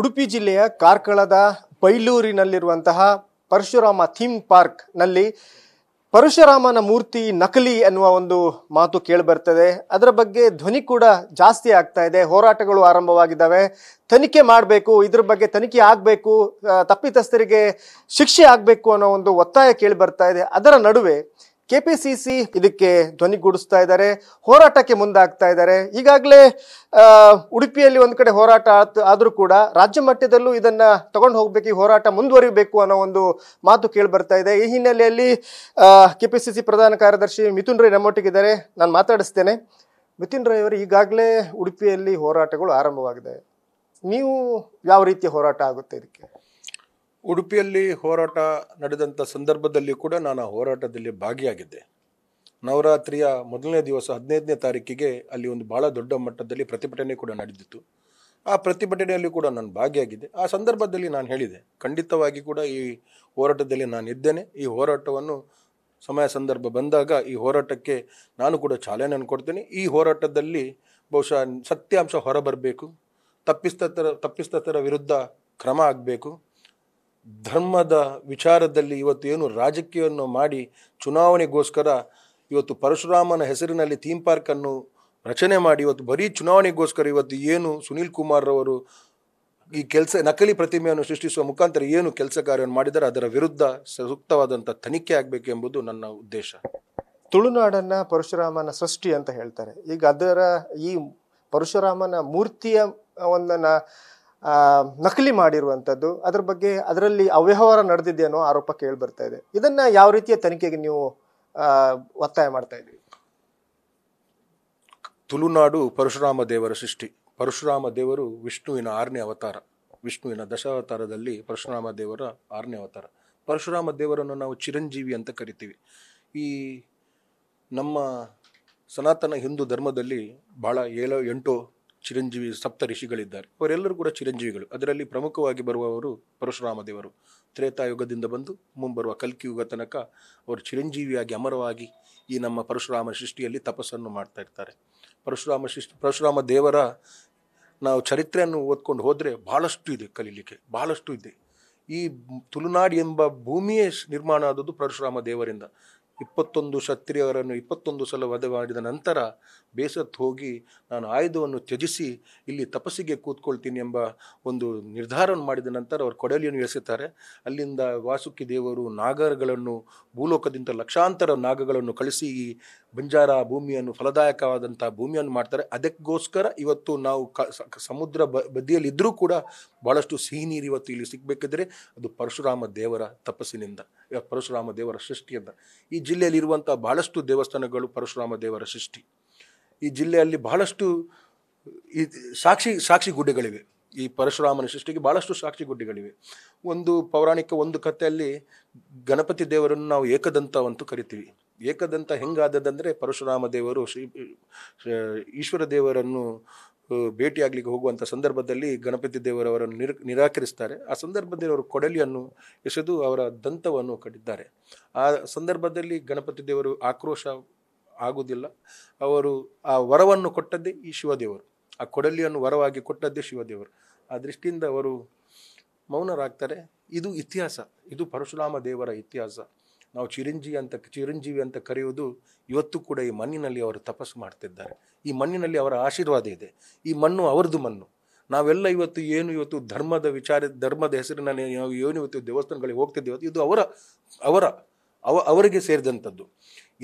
ಉಡುಪಿ ಜಿಲ್ಲೆಯ ಕಾರ್ಕಳದ ಬೈಲೂರಿನಲ್ಲಿರುವಂತಹ ಪರಶುರಾಮ ಥೀಮ್ ಪಾರ್ಕ್ ನಲ್ಲಿ ಪರಶುರಾಮನ ಮೂರ್ತಿ ನಕಲಿ ಎನ್ನುವ ಒಂದು ಮಾತು ಕೇಳಿಬರ್ತದೆ ಅದರ ಬಗ್ಗೆ ಧ್ವನಿ ಕೂಡ ಜಾಸ್ತಿ ಆಗ್ತಾ ಇದೆ ಹೋರಾಟಗಳು ಆರಂಭವಾಗಿದ್ದಾವೆ ತನಿಖೆ ಮಾಡಬೇಕು ಇದ್ರ ಬಗ್ಗೆ ತನಿಖೆ ಆಗಬೇಕು ತಪ್ಪಿತಸ್ಥರಿಗೆ ಶಿಕ್ಷೆ ಆಗಬೇಕು ಅನ್ನೋ ಒಂದು ಒತ್ತಾಯ ಕೇಳಿ ಬರ್ತಾ ಇದೆ ಅದರ ನಡುವೆ ಸಿ ಇದಕ್ಕೆ ಧ್ವನಿಗೂಡಿಸ್ತಾ ಇದ್ದಾರೆ ಹೋರಾಟಕ್ಕೆ ಮುಂದಾಗ್ತಾ ಇದ್ದಾರೆ ಈಗಾಗಲೇ ಉಡುಪಿಯಲ್ಲಿ ಒಂದು ಕಡೆ ಹೋರಾಟ ಆದರೂ ಕೂಡ ರಾಜ್ಯ ಮಟ್ಟದಲ್ಲೂ ಇದನ್ನು ತಗೊಂಡು ಹೋಗಬೇಕು ಈ ಹೋರಾಟ ಮುಂದುವರಿಬೇಕು ಅನ್ನೋ ಒಂದು ಮಾತು ಕೇಳಿ ಬರ್ತಾ ಇದೆ ಈ ಹಿನ್ನೆಲೆಯಲ್ಲಿ ಸಿ ಪ್ರಧಾನ ಕಾರ್ಯದರ್ಶಿ ಮಿಥುನ್ ರೈ ನಮ್ಮೊಟ್ಟಿಗಿದ್ದಾರೆ ನಾನು ಮಾತಾಡಿಸ್ತೇನೆ ಮಿಥುನ್ ರೈ ಅವರು ಈಗಾಗಲೇ ಉಡುಪಿಯಲ್ಲಿ ಹೋರಾಟಗಳು ಆರಂಭವಾಗಿದೆ ನೀವು ಯಾವ ರೀತಿಯ ಹೋರಾಟ ಆಗುತ್ತೆ ಇದಕ್ಕೆ ಉಡುಪಿಯಲ್ಲಿ ಹೋರಾಟ ನಡೆದಂಥ ಸಂದರ್ಭದಲ್ಲಿ ಕೂಡ ನಾನು ಆ ಹೋರಾಟದಲ್ಲಿ ಭಾಗಿಯಾಗಿದ್ದೆ ನವರಾತ್ರಿಯ ಮೊದಲನೇ ದಿವಸ ಹದಿನೈದನೇ ತಾರೀಕಿಗೆ ಅಲ್ಲಿ ಒಂದು ಭಾಳ ದೊಡ್ಡ ಮಟ್ಟದಲ್ಲಿ ಪ್ರತಿಭಟನೆ ಕೂಡ ನಡೆದಿತ್ತು ಆ ಪ್ರತಿಭಟನೆಯಲ್ಲಿ ಕೂಡ ನಾನು ಭಾಗಿಯಾಗಿದ್ದೆ ಆ ಸಂದರ್ಭದಲ್ಲಿ ನಾನು ಹೇಳಿದೆ ಖಂಡಿತವಾಗಿ ಕೂಡ ಈ ಹೋರಾಟದಲ್ಲಿ ನಾನು ಇದ್ದೇನೆ ಈ ಹೋರಾಟವನ್ನು ಸಮಯ ಸಂದರ್ಭ ಬಂದಾಗ ಈ ಹೋರಾಟಕ್ಕೆ ನಾನು ಕೂಡ ಚಾಲನೆಯನ್ನು ಕೊಡ್ತೇನೆ ಈ ಹೋರಾಟದಲ್ಲಿ ಬಹುಶಃ ಸತ್ಯಾಂಶ ಹೊರಬರಬೇಕು ತಪ್ಪಿಸ್ತರ ತಪ್ಪಿಸ್ತರ ವಿರುದ್ಧ ಕ್ರಮ ಆಗಬೇಕು ಧರ್ಮದ ವಿಚಾರದಲ್ಲಿ ಇವತ್ತು ಏನು ರಾಜಕೀಯವನ್ನು ಮಾಡಿ ಚುನಾವಣೆಗೋಸ್ಕರ ಇವತ್ತು ಪರಶುರಾಮನ ಹೆಸರಿನಲ್ಲಿ ಥೀಮ್ ಪಾರ್ಕನ್ನು ರಚನೆ ಮಾಡಿ ಇವತ್ತು ಬರೀ ಚುನಾವಣೆಗೋಸ್ಕರ ಇವತ್ತು ಏನು ಸುನೀಲ್ ಕುಮಾರ್ ರವರು ಈ ಕೆಲಸ ನಕಲಿ ಪ್ರತಿಮೆಯನ್ನು ಸೃಷ್ಟಿಸುವ ಮುಖಾಂತರ ಏನು ಕೆಲಸ ಕಾರ್ಯವನ್ನು ಮಾಡಿದರೆ ಅದರ ವಿರುದ್ಧ ಸೂಕ್ತವಾದಂಥ ತನಿಖೆ ಆಗಬೇಕು ಎಂಬುದು ನನ್ನ ಉದ್ದೇಶ ತುಳುನಾಡನ್ನ ಪರಶುರಾಮನ ಸೃಷ್ಟಿ ಅಂತ ಹೇಳ್ತಾರೆ ಈಗ ಅದರ ಈ ಪರಶುರಾಮನ ಮೂರ್ತಿಯ ಒಂದನ್ನು ನಕಲಿ ಮಾಡಿರುವಂಥದ್ದು ಅದರ ಬಗ್ಗೆ ಅದರಲ್ಲಿ ಅವ್ಯವಹಾರ ನಡೆದಿದೆ ಅನ್ನೋ ಆರೋಪ ಕೇಳಿ ಬರ್ತಾ ಇದೆ ಇದನ್ನ ಯಾವ ರೀತಿಯ ತನಿಖೆಗೆ ನೀವು ಒತ್ತಾಯ ಮಾಡ್ತಾ ಇದ್ದೀವಿ ತುಳುನಾಡು ಪರಶುರಾಮ ದೇವರ ಸೃಷ್ಟಿ ಪರಶುರಾಮ ದೇವರು ವಿಷ್ಣುವಿನ ಆರನೇ ಅವತಾರ ವಿಷ್ಣುವಿನ ದಶಾವತಾರದಲ್ಲಿ ಪರಶುರಾಮ ದೇವರ ಆರನೇ ಅವತಾರ ಪರಶುರಾಮ ದೇವರನ್ನು ನಾವು ಚಿರಂಜೀವಿ ಅಂತ ಕರಿತೀವಿ ಈ ನಮ್ಮ ಸನಾತನ ಹಿಂದೂ ಧರ್ಮದಲ್ಲಿ ಭಾಳ ಏಳು ಎಂಟು ಚಿರಂಜೀವಿ ಸಪ್ತ ಋಷಿಗಳಿದ್ದಾರೆ ಅವರೆಲ್ಲರೂ ಕೂಡ ಚಿರಂಜೀವಿಗಳು ಅದರಲ್ಲಿ ಪ್ರಮುಖವಾಗಿ ಬರುವವರು ಪರಶುರಾಮ ದೇವರು ತ್ರೇತಾಯುಗದಿಂದ ಬಂದು ಮುಂಬರುವ ಕಲ್ಕಿಯುಗ ತನಕ ಅವರು ಚಿರಂಜೀವಿಯಾಗಿ ಅಮರವಾಗಿ ಈ ನಮ್ಮ ಪರಶುರಾಮ ಸೃಷ್ಟಿಯಲ್ಲಿ ತಪಸ್ಸನ್ನು ಮಾಡ್ತಾ ಇರ್ತಾರೆ ಪರಶುರಾಮ ಸೃಷ್ಟಿ ಪರಶುರಾಮ ದೇವರ ನಾವು ಚರಿತ್ರೆಯನ್ನು ಓದ್ಕೊಂಡು ಹೋದರೆ ಭಾಳಷ್ಟು ಇದೆ ಕಲೀಲಿಕ್ಕೆ ಬಹಳಷ್ಟು ಇದೆ ಈ ತುಳುನಾಡು ಎಂಬ ಭೂಮಿಯೇ ನಿರ್ಮಾಣ ಆದದ್ದು ಪರಶುರಾಮ ದೇವರಿಂದ ಇಪ್ಪತ್ತೊಂದು ಕ್ಷತ್ರಿಯರನ್ನು ಇಪ್ಪತ್ತೊಂದು ಸಲ ವಧೆ ಮಾಡಿದ ನಂತರ ಬೇಸತ್ತು ಹೋಗಿ ನಾನು ಆಯುಧವನ್ನು ತ್ಯಜಿಸಿ ಇಲ್ಲಿ ತಪಸ್ಸಿಗೆ ಕೂತ್ಕೊಳ್ತೀನಿ ಎಂಬ ಒಂದು ನಿರ್ಧಾರವನ್ನು ಮಾಡಿದ ನಂತರ ಅವರು ಕೊಡಲಿಯನ್ನು ಇಳಿಸುತ್ತಾರೆ ಅಲ್ಲಿಂದ ವಾಸುಕಿ ದೇವರು ನಾಗರಗಳನ್ನು ಭೂಲೋಕದಿಂದ ಲಕ್ಷಾಂತರ ನಾಗಗಳನ್ನು ಕಳಿಸಿ ಈ ಬಂಜಾರ ಭೂಮಿಯನ್ನು ಫಲದಾಯಕವಾದಂಥ ಭೂಮಿಯನ್ನು ಮಾಡ್ತಾರೆ ಅದಕ್ಕೋಸ್ಕರ ಇವತ್ತು ನಾವು ಕ ಸಮುದ್ರ ಬ ಕೂಡ ಭಾಳಷ್ಟು ಸಿಹಿ ನೀರು ಇವತ್ತು ಇಲ್ಲಿ ಸಿಗಬೇಕಿದ್ರೆ ಅದು ಪರಶುರಾಮ ದೇವರ ತಪಸ್ಸಿನಿಂದ ಪರಶುರಾಮ ದೇವರ ಸೃಷ್ಟಿಯಿಂದ ಈ ಜಿಲ್ಲೆಯಲ್ಲಿರುವಂಥ ಬಹಳಷ್ಟು ದೇವಸ್ಥಾನಗಳು ಪರಶುರಾಮ ದೇವರ ಸೃಷ್ಟಿ ಈ ಜಿಲ್ಲೆಯಲ್ಲಿ ಬಹಳಷ್ಟು ಈ ಸಾಕ್ಷಿ ಸಾಕ್ಷಿ ಗುಡ್ಡೆಗಳಿವೆ ಈ ಪರಶುರಾಮನ ಸೃಷ್ಟಿಗೆ ಭಾಳಷ್ಟು ಸಾಕ್ಷಿ ಗುಡ್ಡೆಗಳಿವೆ ಒಂದು ಪೌರಾಣಿಕ ಒಂದು ಕಥೆಯಲ್ಲಿ ಗಣಪತಿ ದೇವರನ್ನು ನಾವು ಏಕದಂತ ಅಂತೂ ಕರಿತೀವಿ ಏಕದಂತ ಹೆಂಗಾದದಂದರೆ ಪರಶುರಾಮ ದೇವರು ಶ್ರೀ ಈಶ್ವರ ದೇವರನ್ನು ಭೇಟಿಯಾಗಲಿಕ್ಕೆ ಹೋಗುವಂಥ ಸಂದರ್ಭದಲ್ಲಿ ಗಣಪತಿ ದೇವರವರನ್ನು ನಿರ್ ನಿರಾಕರಿಸ್ತಾರೆ ಆ ಸಂದರ್ಭದಲ್ಲಿ ಅವರು ಕೊಡಲಿಯನ್ನು ಎಸೆದು ಅವರ ದಂತವನ್ನು ಕಟ್ಟಿದ್ದಾರೆ ಆ ಸಂದರ್ಭದಲ್ಲಿ ಗಣಪತಿ ದೇವರು ಆಕ್ರೋಶ ಆಗುವುದಿಲ್ಲ ಅವರು ಆ ವರವನ್ನು ಕೊಟ್ಟದ್ದೇ ಈ ಶಿವದೇವರು ಆ ಕೊಡಲಿಯನ್ನು ವರವಾಗಿ ಕೊಟ್ಟದ್ದೇ ಶಿವದೇವರು ಆ ದೃಷ್ಟಿಯಿಂದ ಅವರು ಮೌನರಾಗ್ತಾರೆ ಇದು ಇತಿಹಾಸ ಇದು ಪರಶುರಾಮ ದೇವರ ಇತಿಹಾಸ ನಾವು ಚಿರಂಜೀವಿ ಅಂತ ಚಿರಂಜೀವಿ ಅಂತ ಕರೆಯುವುದು ಇವತ್ತು ಕೂಡ ಈ ಮಣ್ಣಿನಲ್ಲಿ ಅವರು ತಪಸ್ಸು ಮಾಡ್ತಿದ್ದಾರೆ ಈ ಮಣ್ಣಿನಲ್ಲಿ ಅವರ ಆಶೀರ್ವಾದ ಇದೆ ಈ ಮಣ್ಣು ಅವರದು ಮಣ್ಣು ನಾವೆಲ್ಲ ಇವತ್ತು ಏನು ಇವತ್ತು ಧರ್ಮದ ವಿಚಾರ ಧರ್ಮದ ಹೆಸರಿನಲ್ಲಿ ನಾವು ಏನು ಇವತ್ತು ದೇವಸ್ಥಾನಗಳಿಗೆ ಹೋಗ್ತಿದ್ದೇವೆ ಇದು ಅವರ ಅವರ ಅವ ಅವರಿಗೆ ಸೇರಿದಂಥದ್ದು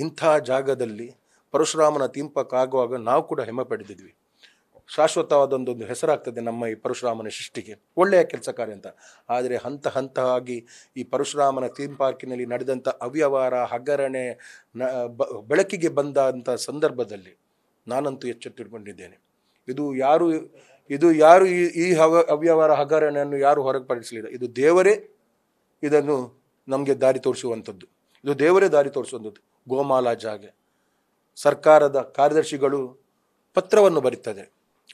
ಇಂಥ ಜಾಗದಲ್ಲಿ ಪರಶುರಾಮನ ತಿಂಪಕ್ಕಾಗುವಾಗ ನಾವು ಕೂಡ ಹೆಮ್ಮೆ ಪಡೆದಿದ್ವಿ ಶಾಶ್ವತವಾದೊಂದೊಂದು ಹೆಸರಾಗ್ತದೆ ನಮ್ಮ ಈ ಪರಶುರಾಮನ ಸೃಷ್ಟಿಗೆ ಒಳ್ಳೆಯ ಕೆಲಸ ಕಾರ್ಯ ಅಂತ ಆದರೆ ಹಂತ ಹಂತವಾಗಿ ಈ ಪರಶುರಾಮನ ಥೀಮ್ ಪಾರ್ಕಿನಲ್ಲಿ ನಡೆದಂಥ ಅವ್ಯವಹಾರ ಹಗರಣೆ ನ ಬೆಳಕಿಗೆ ಬಂದಂಥ ಸಂದರ್ಭದಲ್ಲಿ ನಾನಂತೂ ಎಚ್ಚೆತ್ತಿಟ್ಕೊಂಡಿದ್ದೇನೆ ಇದು ಯಾರು ಇದು ಯಾರು ಈ ಈ ಹವ ಅವ್ಯವಹಾರ ಹಗರಣೆಯನ್ನು ಯಾರು ಪಡಿಸಲಿಲ್ಲ ಇದು ದೇವರೇ ಇದನ್ನು ನಮಗೆ ದಾರಿ ತೋರಿಸುವಂಥದ್ದು ಇದು ದೇವರೇ ದಾರಿ ತೋರಿಸುವಂಥದ್ದು ಜಾಗೆ ಸರ್ಕಾರದ ಕಾರ್ಯದರ್ಶಿಗಳು ಪತ್ರವನ್ನು ಬರೀತದೆ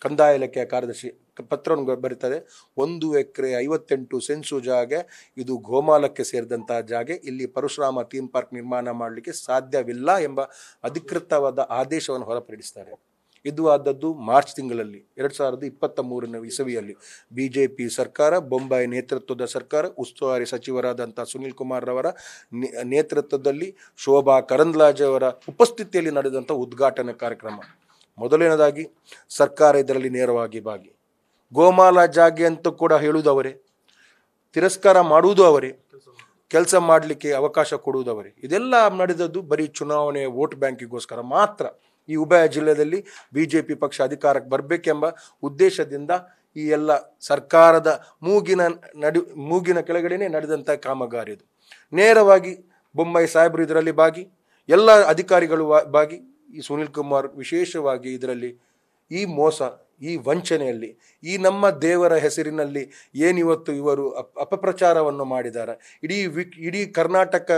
ಕಂದಾಯ ಇಲಾಖೆಯ ಕಾರ್ಯದರ್ಶಿ ಪತ್ರವನ್ನು ಬರೀತದೆ ಒಂದು ಎಕರೆ ಐವತ್ತೆಂಟು ಸೆನ್ಸು ಜಾಗೆ ಇದು ಗೋಮಾಲಕ್ಕೆ ಸೇರಿದಂತಹ ಜಾಗೆ ಇಲ್ಲಿ ಪರಶುರಾಮ ಥೀಮ್ ಪಾರ್ಕ್ ನಿರ್ಮಾಣ ಮಾಡಲಿಕ್ಕೆ ಸಾಧ್ಯವಿಲ್ಲ ಎಂಬ ಅಧಿಕೃತವಾದ ಆದೇಶವನ್ನು ಹೊರಪಡಿಸ್ತಾರೆ ಇದು ಆದದ್ದು ಮಾರ್ಚ್ ತಿಂಗಳಲ್ಲಿ ಎರಡು ಸಾವಿರದ ಇಪ್ಪತ್ತ ಮೂರನೇ ಇಸವಿಯಲ್ಲಿ ಬಿ ಜೆ ಪಿ ಸರ್ಕಾರ ಬೊಂಬಾಯಿ ನೇತೃತ್ವದ ಸರ್ಕಾರ ಉಸ್ತುವಾರಿ ಸಚಿವರಾದಂಥ ಸುನಿಲ್ ಕುಮಾರ್ ರವರ ನೇತೃತ್ವದಲ್ಲಿ ಶೋಭಾ ಕರಂದ್ಲಾಜೆ ಅವರ ಉಪಸ್ಥಿತಿಯಲ್ಲಿ ನಡೆದಂಥ ಉದ್ಘಾಟನಾ ಕಾರ್ಯಕ್ರಮ ಮೊದಲನೇದಾಗಿ ಸರ್ಕಾರ ಇದರಲ್ಲಿ ನೇರವಾಗಿ ಭಾಗಿ ಗೋಮಾಲ ಜಾಗೆ ಅಂತ ಕೂಡ ಹೇಳುವುದು ಅವರೇ ತಿರಸ್ಕಾರ ಮಾಡುವುದು ಅವರೇ ಕೆಲಸ ಮಾಡಲಿಕ್ಕೆ ಅವಕಾಶ ಅವರೇ ಇದೆಲ್ಲ ನಡೆದದ್ದು ಬರೀ ಚುನಾವಣೆ ವೋಟ್ ಬ್ಯಾಂಕಿಗೋಸ್ಕರ ಮಾತ್ರ ಈ ಉಭಯ ಜಿಲ್ಲೆಯಲ್ಲಿ ಬಿ ಜೆ ಪಿ ಪಕ್ಷ ಅಧಿಕಾರಕ್ಕೆ ಬರಬೇಕೆಂಬ ಉದ್ದೇಶದಿಂದ ಈ ಎಲ್ಲ ಸರ್ಕಾರದ ಮೂಗಿನ ನಡು ಮೂಗಿನ ಕೆಳಗಡೆನೇ ನಡೆದಂಥ ಕಾಮಗಾರಿ ಇದು ನೇರವಾಗಿ ಬೊಂಬೈ ಸಾಹೇಬರು ಇದರಲ್ಲಿ ಭಾಗಿ ಎಲ್ಲ ಅಧಿಕಾರಿಗಳು ಭಾಗಿ ಈ ಸುನಿಲ್ ಕುಮಾರ್ ವಿಶೇಷವಾಗಿ ಇದರಲ್ಲಿ ಈ ಮೋಸ ಈ ವಂಚನೆಯಲ್ಲಿ ಈ ನಮ್ಮ ದೇವರ ಹೆಸರಿನಲ್ಲಿ ಏನಿವತ್ತು ಇವರು ಅಪಪ್ರಚಾರವನ್ನು ಮಾಡಿದ್ದಾರೆ ಇಡೀ ವಿಕ್ ಇಡೀ ಕರ್ನಾಟಕ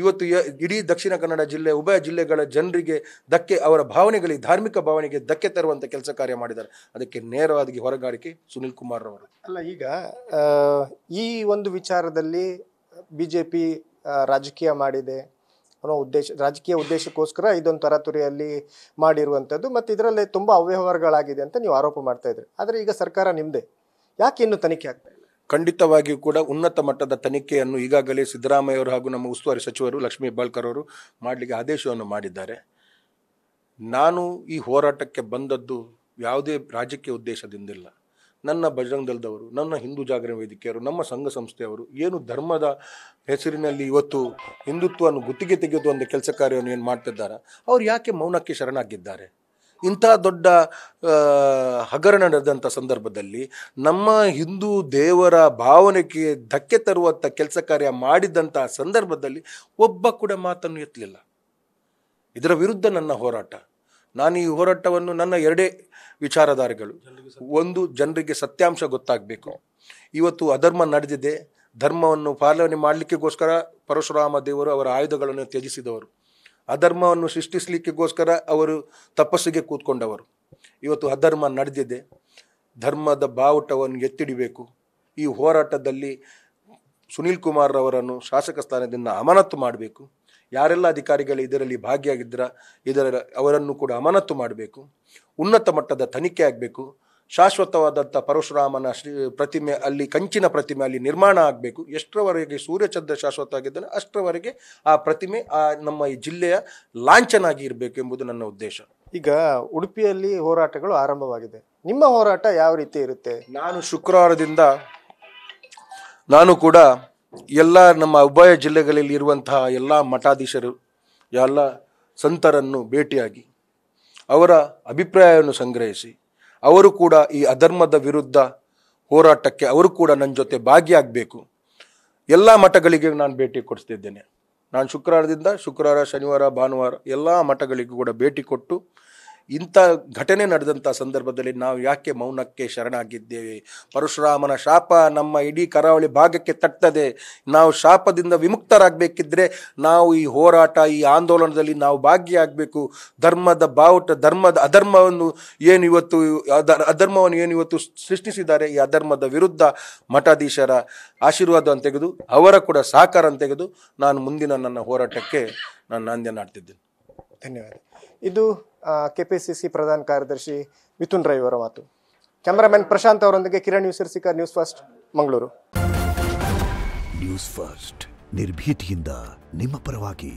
ಇವತ್ತು ಇಡೀ ದಕ್ಷಿಣ ಕನ್ನಡ ಜಿಲ್ಲೆ ಉಭಯ ಜಿಲ್ಲೆಗಳ ಜನರಿಗೆ ಧಕ್ಕೆ ಅವರ ಭಾವನೆಗಳಿಗೆ ಧಾರ್ಮಿಕ ಭಾವನೆಗೆ ಧಕ್ಕೆ ತರುವಂಥ ಕೆಲಸ ಕಾರ್ಯ ಮಾಡಿದ್ದಾರೆ ಅದಕ್ಕೆ ನೇರವಾಗಿ ಹೊರಗಾಡಿಕೆ ಸುನಿಲ್ ಕುಮಾರ್ ಅವರು ಅಲ್ಲ ಈಗ ಈ ಒಂದು ವಿಚಾರದಲ್ಲಿ ಬಿ ಜೆ ಪಿ ರಾಜಕೀಯ ಮಾಡಿದೆ ಅನ್ನೋ ಉದ್ದೇಶ ರಾಜಕೀಯ ಉದ್ದೇಶಕ್ಕೋಸ್ಕರ ಇದೊಂದು ತರಾತುರಿಯಲ್ಲಿ ಮಾಡಿರುವಂಥದ್ದು ಮತ್ತು ಇದರಲ್ಲಿ ತುಂಬ ಅವ್ಯವಹಾರಗಳಾಗಿದೆ ಅಂತ ನೀವು ಆರೋಪ ಮಾಡ್ತಾ ಇದ್ರಿ ಆದರೆ ಈಗ ಸರ್ಕಾರ ನಿಮ್ಮದೇ ಯಾಕೆ ಇನ್ನೂ ತನಿಖೆ ಆಗ್ತಾ ಇಲ್ಲ ಖಂಡಿತವಾಗಿಯೂ ಕೂಡ ಉನ್ನತ ಮಟ್ಟದ ತನಿಖೆಯನ್ನು ಈಗಾಗಲೇ ಸಿದ್ದರಾಮಯ್ಯವರು ಹಾಗೂ ನಮ್ಮ ಉಸ್ತುವಾರಿ ಸಚಿವರು ಲಕ್ಷ್ಮೀ ಬಾಳ್ಕರ್ ಅವರು ಮಾಡಲಿಕ್ಕೆ ಆದೇಶವನ್ನು ಮಾಡಿದ್ದಾರೆ ನಾನು ಈ ಹೋರಾಟಕ್ಕೆ ಬಂದದ್ದು ಯಾವುದೇ ರಾಜಕೀಯ ಉದ್ದೇಶದಿಂದಿಲ್ಲ ನನ್ನ ಬಜರಂಗ್ ದಲ್ದವರು ನನ್ನ ಹಿಂದೂ ಜಾಗರಣ ವೇದಿಕೆಯವರು ನಮ್ಮ ಸಂಘ ಸಂಸ್ಥೆಯವರು ಏನು ಧರ್ಮದ ಹೆಸರಿನಲ್ಲಿ ಇವತ್ತು ಹಿಂದುತ್ವವನ್ನು ಗುತ್ತಿಗೆ ತೆಗೆದು ಒಂದು ಕೆಲಸ ಕಾರ್ಯವನ್ನು ಏನು ಮಾಡ್ತಿದ್ದಾರೆ ಅವ್ರು ಯಾಕೆ ಮೌನಕ್ಕೆ ಶರಣಾಗಿದ್ದಾರೆ ಇಂಥ ದೊಡ್ಡ ಹಗರಣ ನಡೆದಂಥ ಸಂದರ್ಭದಲ್ಲಿ ನಮ್ಮ ಹಿಂದೂ ದೇವರ ಭಾವನೆಗೆ ಧಕ್ಕೆ ತರುವಂಥ ಕೆಲಸ ಕಾರ್ಯ ಮಾಡಿದಂಥ ಸಂದರ್ಭದಲ್ಲಿ ಒಬ್ಬ ಕೂಡ ಮಾತನ್ನು ಎತ್ತಲಿಲ್ಲ ಇದರ ವಿರುದ್ಧ ನನ್ನ ಹೋರಾಟ ನಾನು ಈ ಹೋರಾಟವನ್ನು ನನ್ನ ಎರಡೇ ವಿಚಾರಧಾರೆಗಳು ಒಂದು ಜನರಿಗೆ ಸತ್ಯಾಂಶ ಗೊತ್ತಾಗಬೇಕು ಇವತ್ತು ಅಧರ್ಮ ನಡೆದಿದೆ ಧರ್ಮವನ್ನು ಪಾಲನೆ ಮಾಡಲಿಕ್ಕೆಗೋಸ್ಕರ ಪರಶುರಾಮ ದೇವರು ಅವರ ಆಯುಧಗಳನ್ನು ತ್ಯಜಿಸಿದವರು ಅಧರ್ಮವನ್ನು ಸೃಷ್ಟಿಸಲಿಕ್ಕೆಗೋಸ್ಕರ ಅವರು ತಪಸ್ಸಿಗೆ ಕೂತ್ಕೊಂಡವರು ಇವತ್ತು ಅಧರ್ಮ ನಡೆದಿದೆ ಧರ್ಮದ ಬಾವುಟವನ್ನು ಎತ್ತಿಡಬೇಕು ಈ ಹೋರಾಟದಲ್ಲಿ ಸುನೀಲ್ ಕುಮಾರ್ ಅವರನ್ನು ಶಾಸಕ ಸ್ಥಾನದಿಂದ ಅಮಾನತ್ತು ಮಾಡಬೇಕು ಯಾರೆಲ್ಲ ಅಧಿಕಾರಿಗಳು ಇದರಲ್ಲಿ ಭಾಗಿಯಾಗಿದ್ದರ ಇದರ ಅವರನ್ನು ಕೂಡ ಅಮಾನತು ಮಾಡಬೇಕು ಉನ್ನತ ಮಟ್ಟದ ತನಿಖೆ ಆಗಬೇಕು ಶಾಶ್ವತವಾದಂಥ ಪರಶುರಾಮನ ಶ್ರೀ ಪ್ರತಿಮೆ ಅಲ್ಲಿ ಕಂಚಿನ ಪ್ರತಿಮೆ ಅಲ್ಲಿ ನಿರ್ಮಾಣ ಆಗಬೇಕು ಎಷ್ಟರವರೆಗೆ ಸೂರ್ಯಚಂದ್ರ ಶಾಶ್ವತ ಆಗಿದ್ದಾನೆ ಅಷ್ಟರವರೆಗೆ ಆ ಪ್ರತಿಮೆ ಆ ನಮ್ಮ ಈ ಜಿಲ್ಲೆಯ ಲಾಂಛನಾಗಿ ಇರಬೇಕು ಎಂಬುದು ನನ್ನ ಉದ್ದೇಶ ಈಗ ಉಡುಪಿಯಲ್ಲಿ ಹೋರಾಟಗಳು ಆರಂಭವಾಗಿದೆ ನಿಮ್ಮ ಹೋರಾಟ ಯಾವ ರೀತಿ ಇರುತ್ತೆ ನಾನು ಶುಕ್ರವಾರದಿಂದ ನಾನು ಕೂಡ ಎಲ್ಲ ನಮ್ಮ ಉಭಯ ಜಿಲ್ಲೆಗಳಲ್ಲಿ ಇರುವಂತಹ ಎಲ್ಲ ಮಠಾಧೀಶರು ಎಲ್ಲ ಸಂತರನ್ನು ಭೇಟಿಯಾಗಿ ಅವರ ಅಭಿಪ್ರಾಯವನ್ನು ಸಂಗ್ರಹಿಸಿ ಅವರು ಕೂಡ ಈ ಅಧರ್ಮದ ವಿರುದ್ಧ ಹೋರಾಟಕ್ಕೆ ಅವರು ಕೂಡ ನನ್ನ ಜೊತೆ ಭಾಗಿಯಾಗಬೇಕು ಎಲ್ಲ ಮಠಗಳಿಗೆ ನಾನು ಭೇಟಿ ಕೊಡಿಸ್ತಿದ್ದೇನೆ ನಾನು ಶುಕ್ರವಾರದಿಂದ ಶುಕ್ರವಾರ ಶನಿವಾರ ಭಾನುವಾರ ಎಲ್ಲ ಮಠಗಳಿಗೂ ಕೂಡ ಭೇಟಿ ಕೊಟ್ಟು ಇಂಥ ಘಟನೆ ನಡೆದಂಥ ಸಂದರ್ಭದಲ್ಲಿ ನಾವು ಯಾಕೆ ಮೌನಕ್ಕೆ ಶರಣಾಗಿದ್ದೇವೆ ಪರಶುರಾಮನ ಶಾಪ ನಮ್ಮ ಇಡೀ ಕರಾವಳಿ ಭಾಗಕ್ಕೆ ತಟ್ಟದೆ ನಾವು ಶಾಪದಿಂದ ವಿಮುಕ್ತರಾಗಬೇಕಿದ್ರೆ ನಾವು ಈ ಹೋರಾಟ ಈ ಆಂದೋಲನದಲ್ಲಿ ನಾವು ಭಾಗಿಯಾಗಬೇಕು ಧರ್ಮದ ಬಾವುಟ ಧರ್ಮದ ಅಧರ್ಮವನ್ನು ಏನು ಇವತ್ತು ಅಧರ್ಮವನ್ನು ಏನು ಇವತ್ತು ಸೃಷ್ಟಿಸಿದ್ದಾರೆ ಈ ಅಧರ್ಮದ ವಿರುದ್ಧ ಮಠಾಧೀಶರ ಆಶೀರ್ವಾದವನ್ನು ತೆಗೆದು ಅವರ ಕೂಡ ಸಹಕಾರ ತೆಗೆದು ನಾನು ಮುಂದಿನ ನನ್ನ ಹೋರಾಟಕ್ಕೆ ನಾನು ನಾಂದ್ಯ ನಾಡ್ತಿದ್ದೇನೆ ಧನ್ಯವಾದ ಇದು ಕೆಪಿಸಿಸಿ ಪ್ರಧಾನ ಕಾರ್ಯದರ್ಶಿ ಮಿಥುನ್ ರೈ ಅವರ ಮಾತು ಕ್ಯಾಮರಾಮನ್ ಪ್ರಶಾಂತ್ ಅವರೊಂದಿಗೆ ಕಿರಣ್ ಯುಸಿರ್ಸಿಕಾ news first Mangaluru news first ನಿರ್ಭೀತಿಯಿಂದ ನಿಮ್ಮ ಪರವಾಗಿ